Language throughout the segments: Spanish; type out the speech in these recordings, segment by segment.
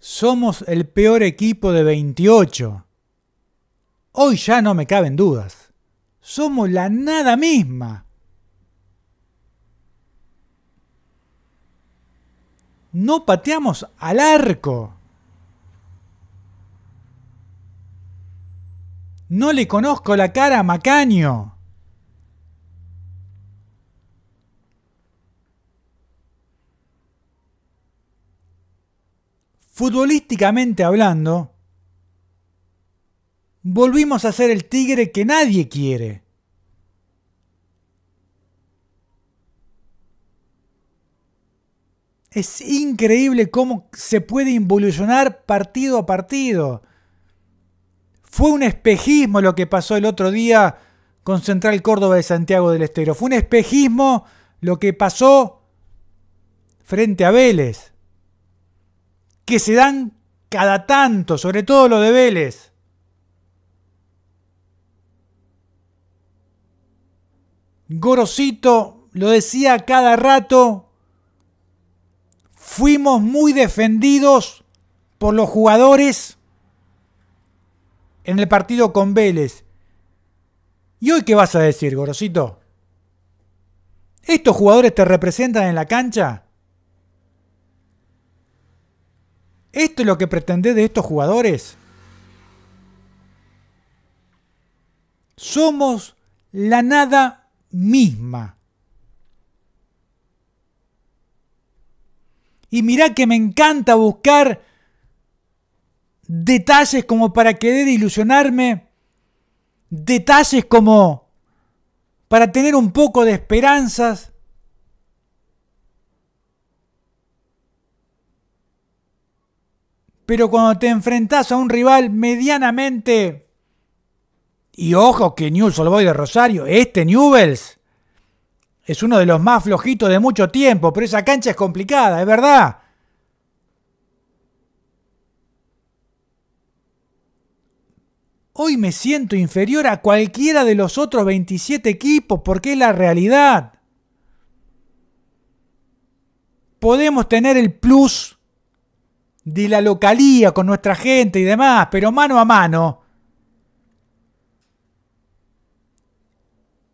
Somos el peor equipo de 28. Hoy ya no me caben dudas. Somos la nada misma. No pateamos al arco. No le conozco la cara a Macaño. futbolísticamente hablando, volvimos a ser el tigre que nadie quiere. Es increíble cómo se puede involucionar partido a partido. Fue un espejismo lo que pasó el otro día con Central Córdoba de Santiago del Estero. Fue un espejismo lo que pasó frente a Vélez que se dan cada tanto, sobre todo lo de Vélez. Gorosito lo decía cada rato, fuimos muy defendidos por los jugadores en el partido con Vélez. ¿Y hoy qué vas a decir, Gorosito? ¿Estos jugadores te representan en la cancha? ¿Esto es lo que pretendés de estos jugadores? Somos la nada misma. Y mirá que me encanta buscar detalles como para querer ilusionarme, detalles como para tener un poco de esperanzas, Pero cuando te enfrentás a un rival medianamente... Y ojo que Newell's Old de Rosario, este Newell's, es uno de los más flojitos de mucho tiempo, pero esa cancha es complicada, es verdad. Hoy me siento inferior a cualquiera de los otros 27 equipos porque es la realidad. Podemos tener el plus de la localía con nuestra gente y demás, pero mano a mano.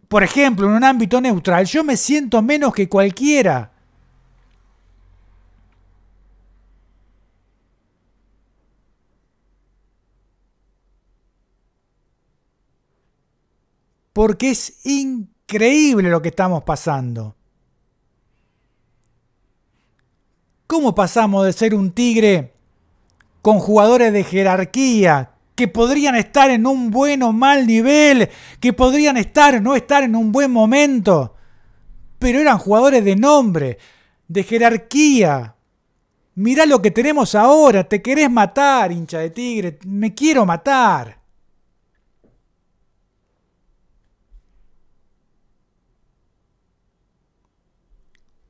Por ejemplo, en un ámbito neutral, yo me siento menos que cualquiera. Porque es increíble lo que estamos pasando. ¿Cómo pasamos de ser un tigre con jugadores de jerarquía que podrían estar en un buen o mal nivel, que podrían estar o no estar en un buen momento, pero eran jugadores de nombre, de jerarquía? Mirá lo que tenemos ahora, te querés matar, hincha de tigre, me quiero matar.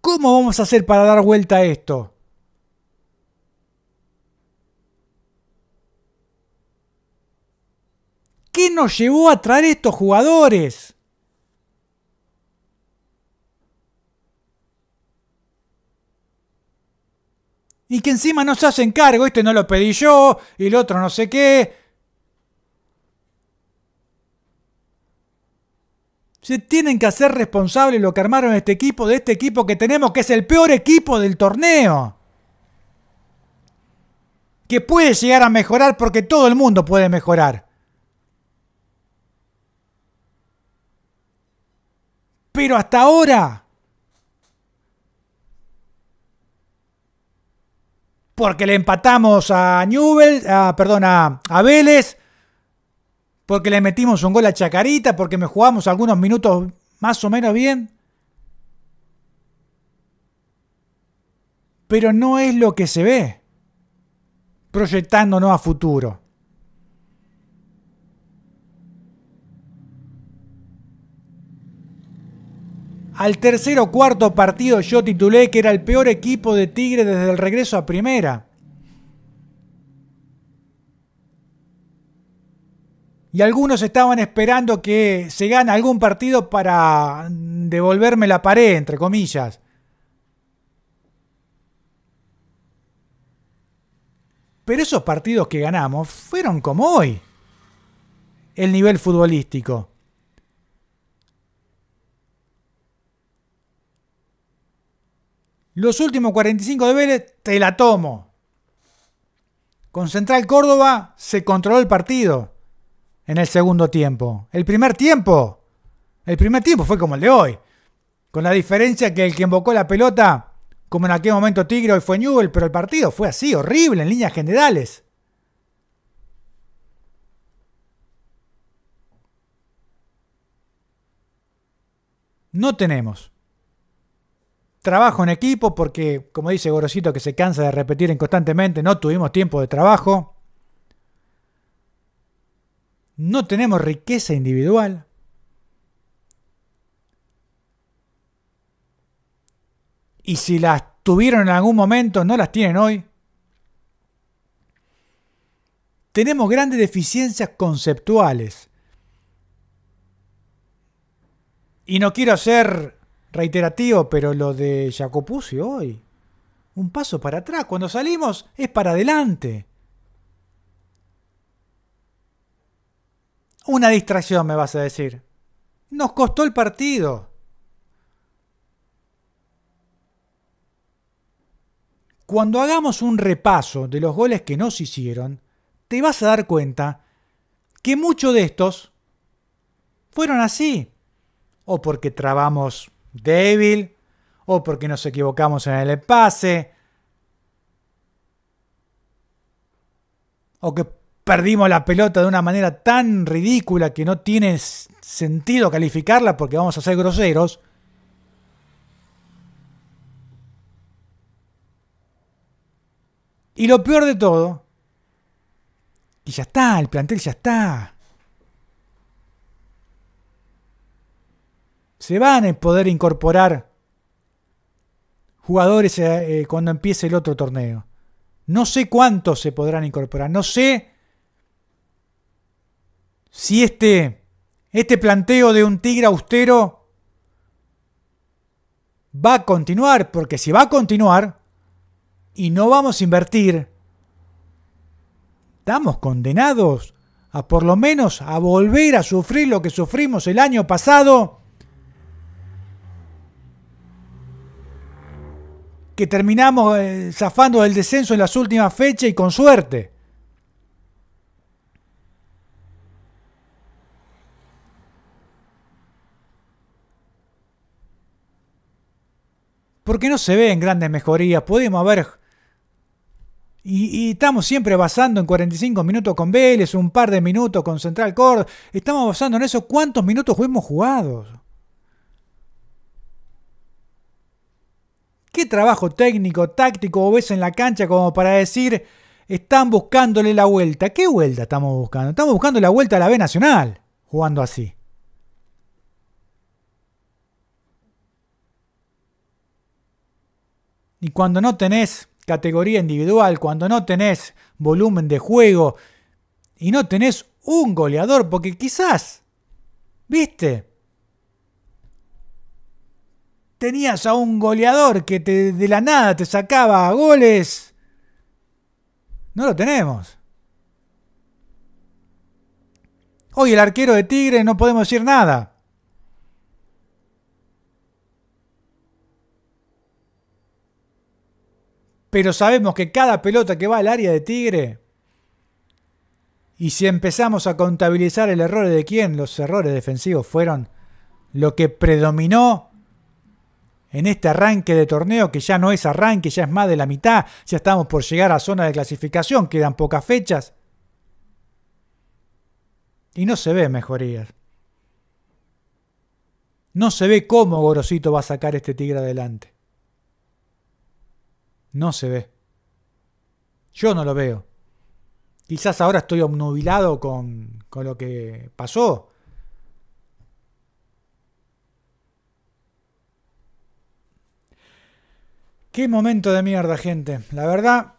¿Cómo vamos a hacer para dar vuelta a esto? ¿Qué nos llevó a traer estos jugadores? Y que encima no se hacen cargo, este no lo pedí yo, y el otro no sé qué, Se tienen que hacer responsables lo que armaron este equipo de este equipo que tenemos, que es el peor equipo del torneo. Que puede llegar a mejorar porque todo el mundo puede mejorar. Pero hasta ahora... Porque le empatamos a Newell, perdón, a, a Vélez, porque le metimos un gol a Chacarita, porque me jugamos algunos minutos más o menos bien. Pero no es lo que se ve proyectándonos a futuro. Al tercer o cuarto partido yo titulé que era el peor equipo de Tigre desde el regreso a primera. y algunos estaban esperando que se gane algún partido para devolverme la pared, entre comillas. Pero esos partidos que ganamos fueron como hoy, el nivel futbolístico. Los últimos 45 de Vélez te la tomo. Con Central Córdoba se controló el partido en el segundo tiempo. El primer tiempo, el primer tiempo fue como el de hoy. Con la diferencia que el que invocó la pelota, como en aquel momento Tigre, hoy fue Newell, pero el partido fue así, horrible en líneas generales. No tenemos trabajo en equipo porque, como dice Gorosito, que se cansa de repetir inconstantemente, no tuvimos tiempo de trabajo no tenemos riqueza individual, y si las tuvieron en algún momento, no las tienen hoy. Tenemos grandes deficiencias conceptuales. Y no quiero ser reiterativo, pero lo de Jacopuzzi hoy, un paso para atrás. Cuando salimos es para adelante. Una distracción, me vas a decir. Nos costó el partido. Cuando hagamos un repaso de los goles que nos hicieron, te vas a dar cuenta que muchos de estos fueron así. O porque trabamos débil, o porque nos equivocamos en el pase, o que perdimos la pelota de una manera tan ridícula que no tiene sentido calificarla porque vamos a ser groseros. Y lo peor de todo, y ya está, el plantel ya está. Se van a poder incorporar jugadores eh, eh, cuando empiece el otro torneo. No sé cuántos se podrán incorporar, no sé si este, este planteo de un tigre austero va a continuar, porque si va a continuar y no vamos a invertir, estamos condenados a por lo menos a volver a sufrir lo que sufrimos el año pasado, que terminamos eh, zafando del descenso en las últimas fechas y con suerte. Porque no se ven grandes mejorías. Podemos haber... Y, estamos siempre basando en 45 minutos con Vélez, un par de minutos con Central Cord. Estamos basando en eso cuántos minutos hemos jugado? ¿Qué trabajo técnico, táctico ves en la cancha como para decir están buscándole la vuelta? ¿Qué vuelta estamos buscando? Estamos buscando la vuelta a la B Nacional jugando así. Y cuando no tenés categoría individual, cuando no tenés volumen de juego y no tenés un goleador, porque quizás, viste, tenías a un goleador que de la nada te sacaba goles. No lo tenemos. Hoy el arquero de Tigre no podemos decir nada. Pero sabemos que cada pelota que va al área de Tigre, y si empezamos a contabilizar el error de quién, los errores defensivos fueron lo que predominó en este arranque de torneo, que ya no es arranque, ya es más de la mitad, ya estamos por llegar a zona de clasificación, quedan pocas fechas. Y no se ve mejoría. No se ve cómo Gorosito va a sacar este tigre adelante no se ve. Yo no lo veo. Quizás ahora estoy obnubilado con, con lo que pasó. Qué momento de mierda, gente. La verdad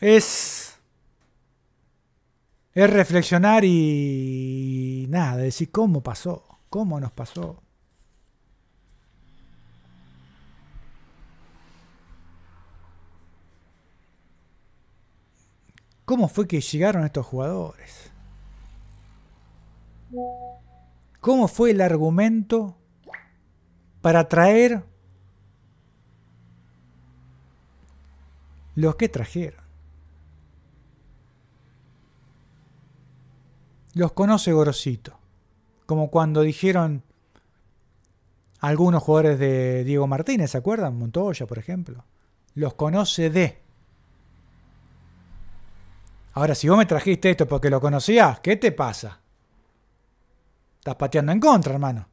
es es reflexionar y nada, decir cómo pasó, cómo nos pasó. ¿Cómo fue que llegaron estos jugadores? ¿Cómo fue el argumento para traer los que trajeron? Los conoce Gorosito, como cuando dijeron algunos jugadores de Diego Martínez, ¿se acuerdan? Montoya, por ejemplo. Los conoce de... Ahora, si vos me trajiste esto porque lo conocías, ¿qué te pasa? Estás pateando en contra, hermano.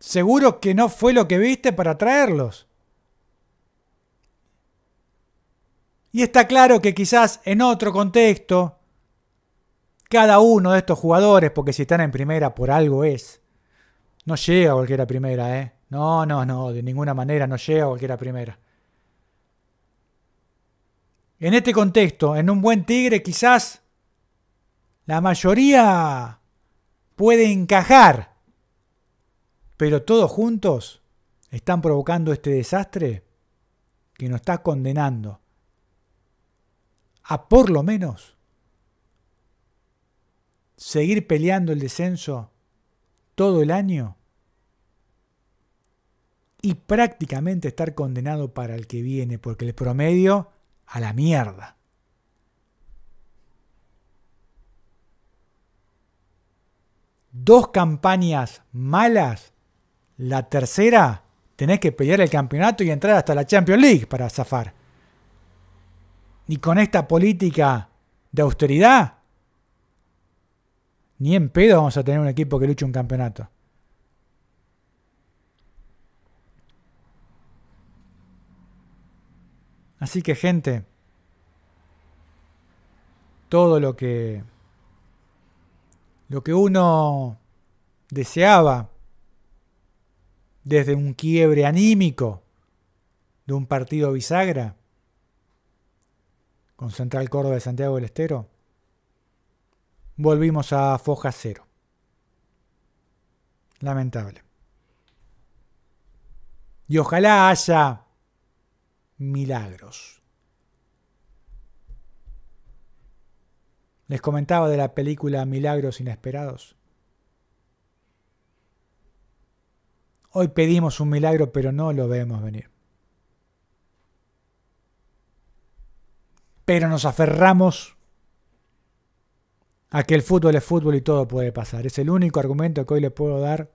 Seguro que no fue lo que viste para traerlos. Y está claro que quizás en otro contexto, cada uno de estos jugadores, porque si están en primera por algo es, no llega a cualquiera primera, ¿eh? No, no, no, de ninguna manera no llega a cualquiera primera. En este contexto, en un buen tigre quizás la mayoría puede encajar, pero todos juntos están provocando este desastre que nos está condenando a por lo menos seguir peleando el descenso todo el año y prácticamente estar condenado para el que viene, porque el promedio a la mierda. Dos campañas malas, la tercera tenés que pelear el campeonato y entrar hasta la Champions League para zafar. Y con esta política de austeridad, ni en pedo vamos a tener un equipo que luche un campeonato. Así que gente, todo lo que lo que uno deseaba desde un quiebre anímico de un partido bisagra con Central Córdoba de Santiago del Estero, volvimos a foja cero. Lamentable. Y ojalá haya milagros. Les comentaba de la película Milagros Inesperados. Hoy pedimos un milagro, pero no lo vemos venir. Pero nos aferramos a que el fútbol es fútbol y todo puede pasar. Es el único argumento que hoy le puedo dar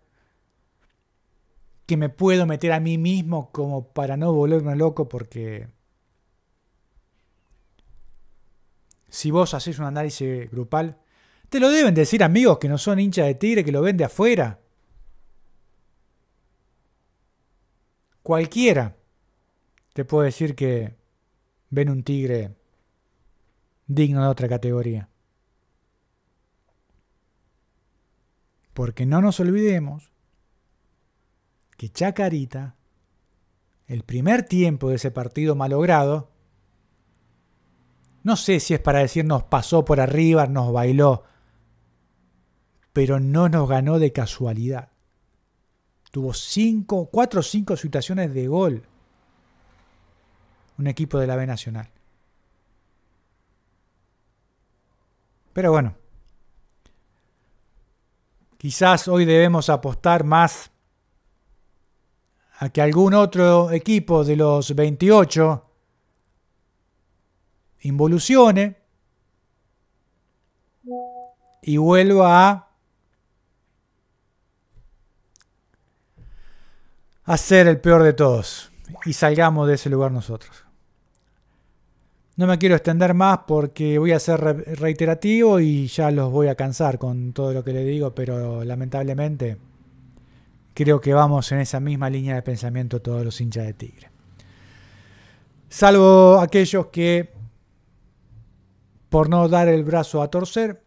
que me puedo meter a mí mismo como para no volverme loco porque si vos haces un análisis grupal, te lo deben decir amigos que no son hinchas de tigre, que lo ven de afuera. Cualquiera te puede decir que ven un tigre digno de otra categoría. Porque no nos olvidemos que Chacarita, el primer tiempo de ese partido malogrado, no sé si es para decir nos pasó por arriba, nos bailó, pero no nos ganó de casualidad. Tuvo cinco, cuatro o cinco situaciones de gol un equipo de la B Nacional. Pero bueno, quizás hoy debemos apostar más a que algún otro equipo de los 28 involucione y vuelva a ser el peor de todos y salgamos de ese lugar nosotros. No me quiero extender más porque voy a ser reiterativo y ya los voy a cansar con todo lo que le digo, pero lamentablemente creo que vamos en esa misma línea de pensamiento todos los hinchas de Tigre. Salvo aquellos que, por no dar el brazo a torcer,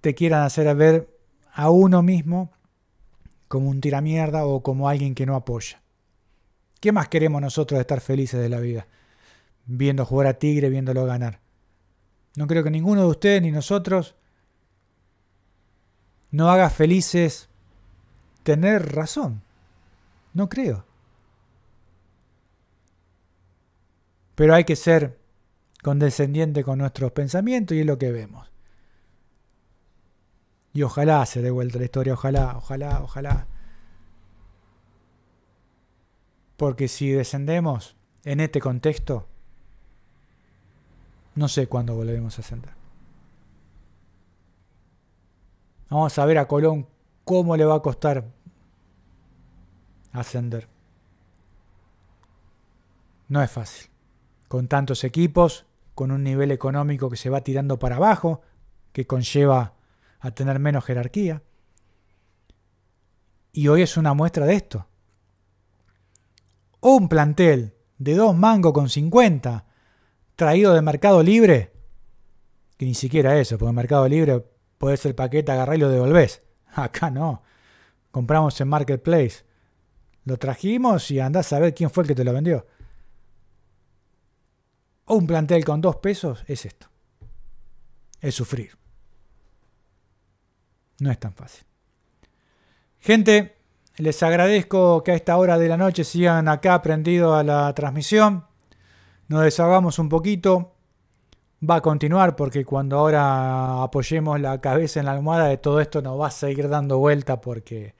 te quieran hacer ver a uno mismo como un tiramierda o como alguien que no apoya. ¿Qué más queremos nosotros de estar felices de la vida? Viendo jugar a Tigre, viéndolo ganar. No creo que ninguno de ustedes ni nosotros no haga felices tener razón. No creo. Pero hay que ser condescendiente con nuestros pensamientos y es lo que vemos. Y ojalá se devuelva vuelta la historia, ojalá, ojalá, ojalá. Porque si descendemos en este contexto, no sé cuándo volveremos a ascender. Vamos a ver a Colón cómo le va a costar ascender. No es fácil. Con tantos equipos, con un nivel económico que se va tirando para abajo, que conlleva a tener menos jerarquía. Y hoy es una muestra de esto. Un plantel de dos mangos con 50, traído de Mercado Libre, que ni siquiera eso, porque Mercado Libre Puedes el paquete agarrar y lo devolvés. Acá no. Compramos en Marketplace. Lo trajimos y andás a ver quién fue el que te lo vendió. O un plantel con dos pesos es esto. Es sufrir. No es tan fácil. Gente, les agradezco que a esta hora de la noche sigan acá prendido a la transmisión. Nos deshagamos un poquito va a continuar porque cuando ahora apoyemos la cabeza en la almohada de todo esto nos va a seguir dando vuelta porque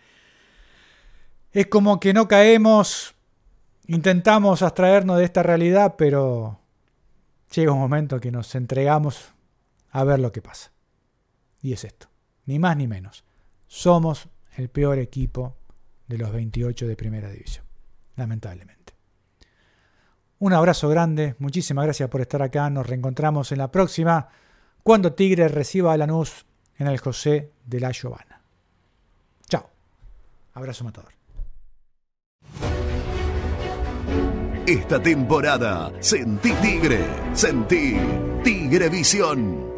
es como que no caemos, intentamos abstraernos de esta realidad, pero llega un momento que nos entregamos a ver lo que pasa. Y es esto, ni más ni menos. Somos el peor equipo de los 28 de primera división, lamentablemente. Un abrazo grande, muchísimas gracias por estar acá, nos reencontramos en la próxima, cuando Tigre reciba a Lanús en el José de la Giovana. Chao, abrazo matador. Esta temporada sentí Tigre, sentí Tigre Visión.